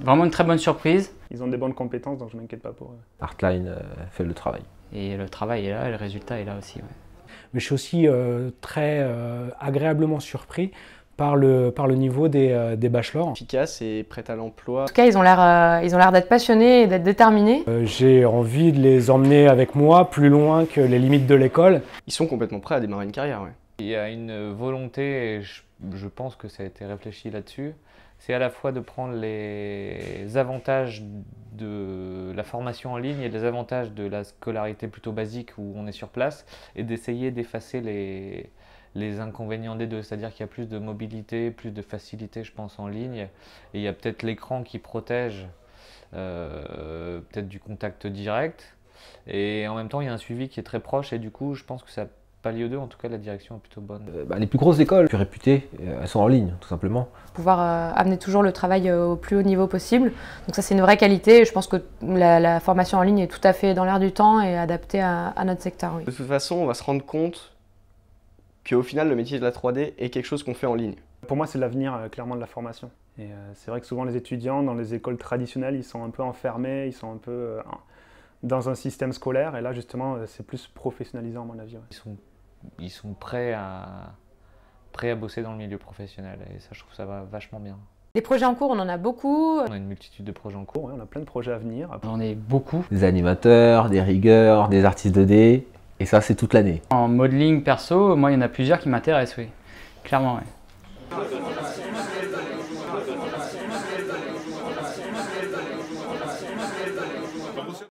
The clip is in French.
vraiment une très bonne surprise. Ils ont des bonnes compétences, donc je ne m'inquiète pas pour eux. Artline euh, fait le travail. Et le travail est là, et le résultat est là aussi. Mais je suis aussi euh, très euh, agréablement surpris par le, par le niveau des, des bachelors. Efficace et prêt à l'emploi. En tout cas, ils ont l'air, ils ont l'air d'être passionnés et d'être déterminés. j'ai envie de les emmener avec moi plus loin que les limites de l'école. Ils sont complètement prêts à démarrer une carrière, ouais. Il y a une volonté, et je pense que ça a été réfléchi là-dessus, c'est à la fois de prendre les avantages de la formation en ligne et les avantages de la scolarité plutôt basique où on est sur place et d'essayer d'effacer les, les inconvénients des deux. C'est-à-dire qu'il y a plus de mobilité, plus de facilité, je pense, en ligne. Et il y a peut-être l'écran qui protège euh, peut-être du contact direct. Et en même temps, il y a un suivi qui est très proche et du coup, je pense que ça Palio 2, en tout cas, la direction est plutôt bonne. Euh, bah, les plus grosses écoles, plus réputées, euh, elles sont en ligne, tout simplement. Pouvoir euh, amener toujours le travail au plus haut niveau possible. Donc ça, c'est une vraie qualité. je pense que la, formation en ligne est tout à fait dans l'air du temps et adaptée à, notre secteur. De toute façon, on va se rendre compte qu'au final, le métier de la 3D est quelque chose qu'on fait en ligne. Pour moi, c'est l'avenir clairement de la formation. Et c'est vrai que souvent, les étudiants dans les écoles traditionnelles, ils sont un peu enfermés, ils sont un peu dans un système scolaire. Et là, justement, c'est plus professionnalisant, à mon avis. Ils sont ils sont prêts à, prêts à bosser dans le milieu professionnel. Et ça, je trouve ça va vachement bien. Des projets en cours, on en a beaucoup. On a une multitude de projets en cours, on a plein de projets à venir. On en ai beaucoup. Des animateurs, des rigueurs, des artistes 2D, et ça c'est toute l'année. En modeling perso, moi il y en a plusieurs qui m'intéressent, oui. Clairement, oui.